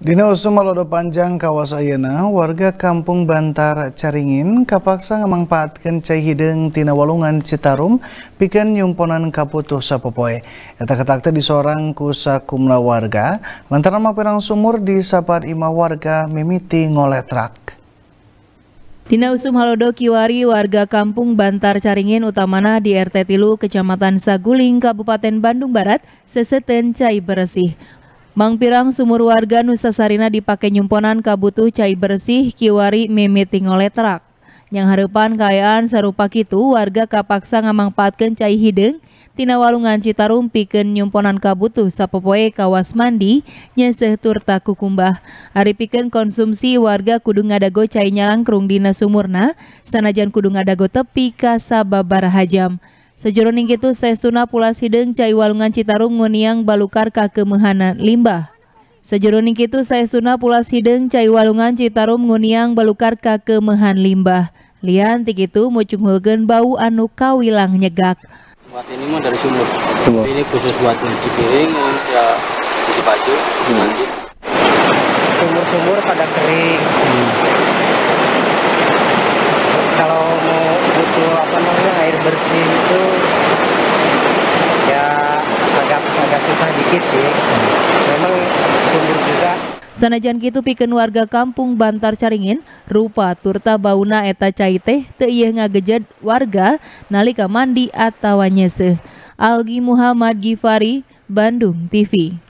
Dina usum malodo panjang kawas ayana, warga kampung Bantar Caringin kapaksa ngamangpaatkan cai hideng tina walungan Citarum pikan nyumponan kaputuh sapopoe. Eta ketakta di seorang kusa kumla warga, lantaran mapirang sumur di sapat ima warga mimiti ngoletrak. Dina Usum Halodo Kiwari warga kampung Bantar Caringin utamana di RT Tilu Kecamatan Saguling Kabupaten Bandung Barat seseten cai beresih. Mangpirang sumur warga Nusa Sarina dipakai nyumponan kabutuh cai bersih kiwari mimiti ngoletrak. Yang harapan kayaan serupa kitu warga kapaksa ngamangpatkan cai hideng tina walungan Citarum piken nyumponan kabutuh sapopoe kawas mandi nyeseh turta kukumbah. Hari piken konsumsi warga kudu ngadago cai nyalangkrung dina sumurna sanajan kudu ngadago tepi kasababar hajam. jam. Sejeroning itu sestuna pula sideng cai walungan Citarum nguniang balukar kakemehanan limbah. Sejeroning itu sestuna pula sideng cai walungan Citarum nguniang balukar kakemehan limbah. Lian tik itu mucunghulkeun bau anu kawilang nyegak. Buat ini mah dari sumur. sumur. Ini khusus buat nyuci piring, ya cuci baju, hmm. mandi. Sumur-sumur pada ke sedikit sih. Ya. Memang sumur juga. Sanajan kitu pikeun warga kampung Bantar Caringin rupa turta bauna eta cai teh teu ngagejed warga nalika mandi atawa nyeseuh. Algi Muhammad Gifari, Bandung TV.